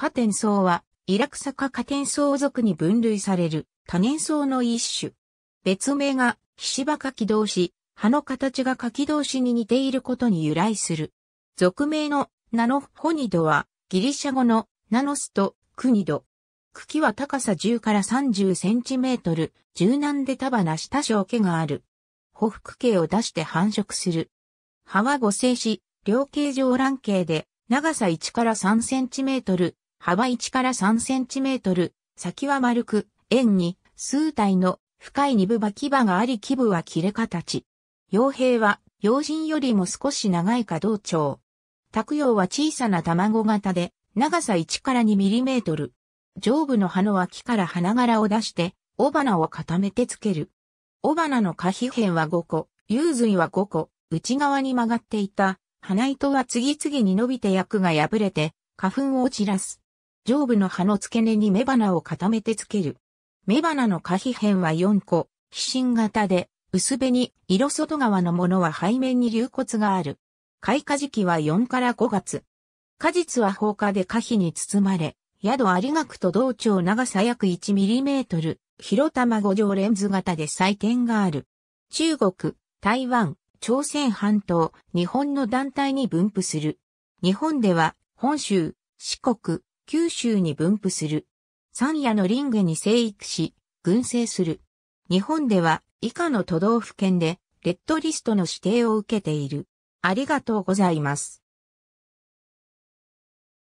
花天草は、イラクサ科花天草属に分類される多年草の一種。別名が、ヒシバカキドウシ、葉の形がカキドウシに似ていることに由来する。俗名のナノホニドは、ギリシャ語のナノスとクニド。茎は高さ10から30センチメートル、柔軟で束なした小毛がある。ほふく毛を出して繁殖する。葉は五星子、両形状卵形で、長さ1から3センチメートル、幅1から3センチメートル、先は丸く、円に、数体の深い二部刃牙があり部は切れ形。傭兵は、傭人よりも少し長いか同調。卓用は小さな卵型で、長さ1から2ミリメートル。上部の葉の脇から花柄を出して、尾花を固めてつける。尾花の下皮片は5個、幽髄は5個、内側に曲がっていた、花糸は次々に伸びて薬が破れて、花粉を散らす。上部の葉の付け根に雌花を固めて付ける。雌花の花皮片は4個、飛心型で、薄紅、色外側のものは背面に流骨がある。開花時期は4から5月。果実は放火で花皮に包まれ、宿ありがくと同長長さ約 1mm、広玉五条レンズ型で祭典がある。中国、台湾、朝鮮半島、日本の団体に分布する。日本では、本州、四国、九州に分布する。山野の林下に生育し、群生する。日本では以下の都道府県でレッドリストの指定を受けている。ありがとうございます。